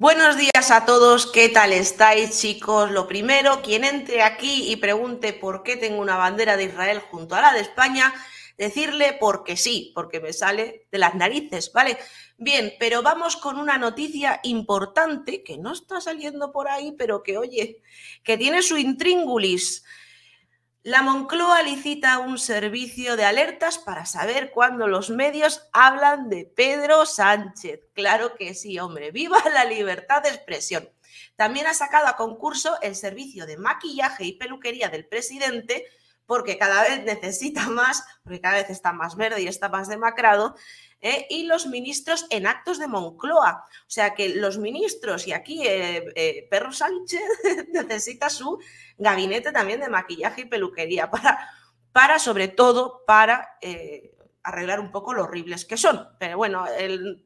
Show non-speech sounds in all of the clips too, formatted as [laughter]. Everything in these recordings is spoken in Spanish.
Buenos días a todos, ¿qué tal estáis chicos? Lo primero, quien entre aquí y pregunte por qué tengo una bandera de Israel junto a la de España, decirle porque sí, porque me sale de las narices, ¿vale? Bien, pero vamos con una noticia importante que no está saliendo por ahí, pero que oye, que tiene su intríngulis. La Moncloa licita un servicio de alertas para saber cuándo los medios hablan de Pedro Sánchez. Claro que sí, hombre, viva [laughs] la libertad de expresión. También ha sacado a concurso el servicio de maquillaje y peluquería del presidente porque cada vez necesita [laughs] más, porque cada vez está más verde y está más demacrado, ¿eh? y los ministros en actos de Moncloa. O sea que los ministros, y aquí eh, eh, Perro Sánchez [laughs] necesita su gabinete también de maquillaje y peluquería para, para sobre todo, para arreglar un poco lo horribles que son. Pero bueno,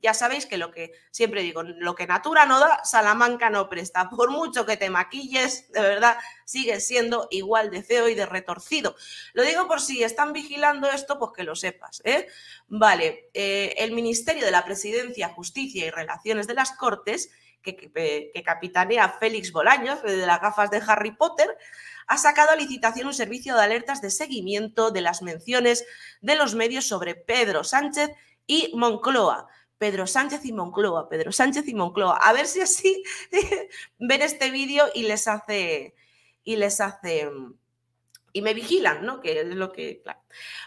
ya sabéis que lo que siempre digo, lo que Natura no da, Salamanca no presta. [laughs] Por mucho que te maquilles, de verdad, sigue siendo igual de feo y de retorcido. Lo digo por si están vigilando esto, pues que lo sepas. ¿eh? Vale, eh, el Ministerio de la Presidencia, Justicia y Relaciones de las Cortes que, capitanea Félix Bolaños, de las gafas de Harry Potter, ha sacado a licitación un servicio de alertas de seguimiento de las menciones de los medios sobre Pedro Sánchez y Moncloa. Pedro Sánchez y Moncloa, Pedro Sánchez y Moncloa. A ver si así [laughs] ven este vídeo y les hace. Y les hace. Y me vigilan, ¿no? Que es lo que.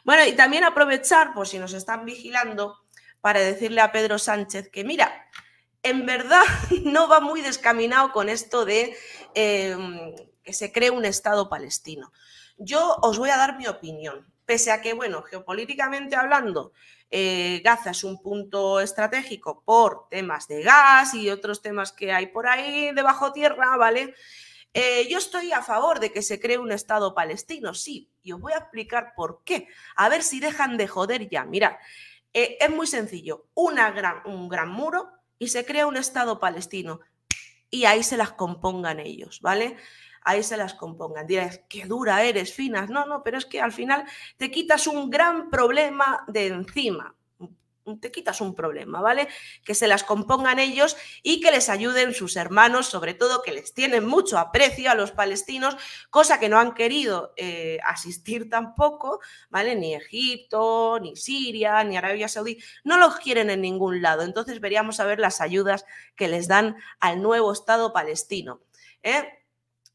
Bueno, y también aprovechar, por si nos están vigilando, para decirle a Pedro Sánchez que, mira, en verdad [laughs] no va muy descaminado con esto de em, que se cree un Estado palestino. Yo os voy a dar mi opinión, pese a que, bueno, geopolíticamente hablando, eh, Gaza es un punto estratégico por temas de gas y otros temas que hay por ahí debajo tierra, ¿vale? Eh, yo estoy a favor de que se cree un Estado palestino, sí, y os voy a explicar por qué. A ver si dejan de joder ya. Mirad, eh, es muy sencillo. un gran muro y se crea un Estado palestino y ahí se las compongan ellos, ¿vale? Ahí se las compongan. Dirás, qué dura eres, finas. No, no, pero es que al final te quitas un gran problema de encima te quitas un problema, ¿vale? Que se las compongan ellos y que les ayuden sus hermanos, sobre todo que les tienen mucho aprecio a los palestinos, cosa que no han querido eh, asistir [laughs] tampoco, ¿vale? Ni Egipto, ni Siria, ni Arabia Saudí, no los quieren en ningún lado. Entonces veríamos a ver las ayudas que les dan al nuevo Estado palestino. ¿eh?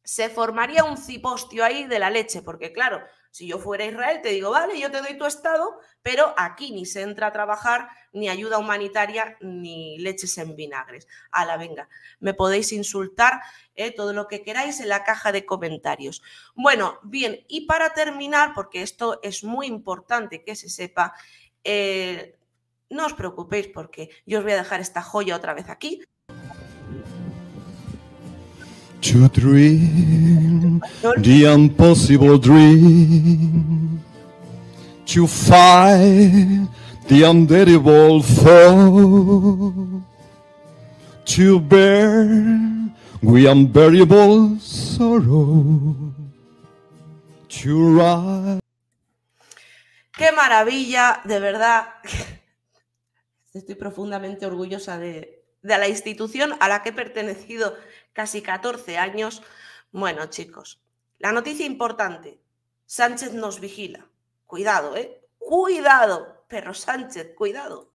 se formaría un cipostio ahí de la leche, porque claro, si yo fuera Israel, te digo, vale, yo te doy tu Estado, pero aquí ni se entra a trabajar, ni ayuda humanitaria, ni leches en vinagres. A la venga, me podéis insultar eh, todo lo que queráis en la caja de comentarios. Bueno, bien, y para terminar, porque esto es muy importante que se sepa, eh, no os preocupéis porque yo os voy a dejar esta joya otra vez aquí to dream the impossible dream, to fight the unbearable foe, to bear the unbearable sorrow, to rise. Qué maravilla, de verdad. [laughs] Estoy profundamente orgullosa de, de la institución a la que he pertenecido casi 14 años. Bueno, chicos, la noticia importante, Sánchez nos vigila. Cuidado, ¿eh? Cuidado, perro Sánchez, cuidado.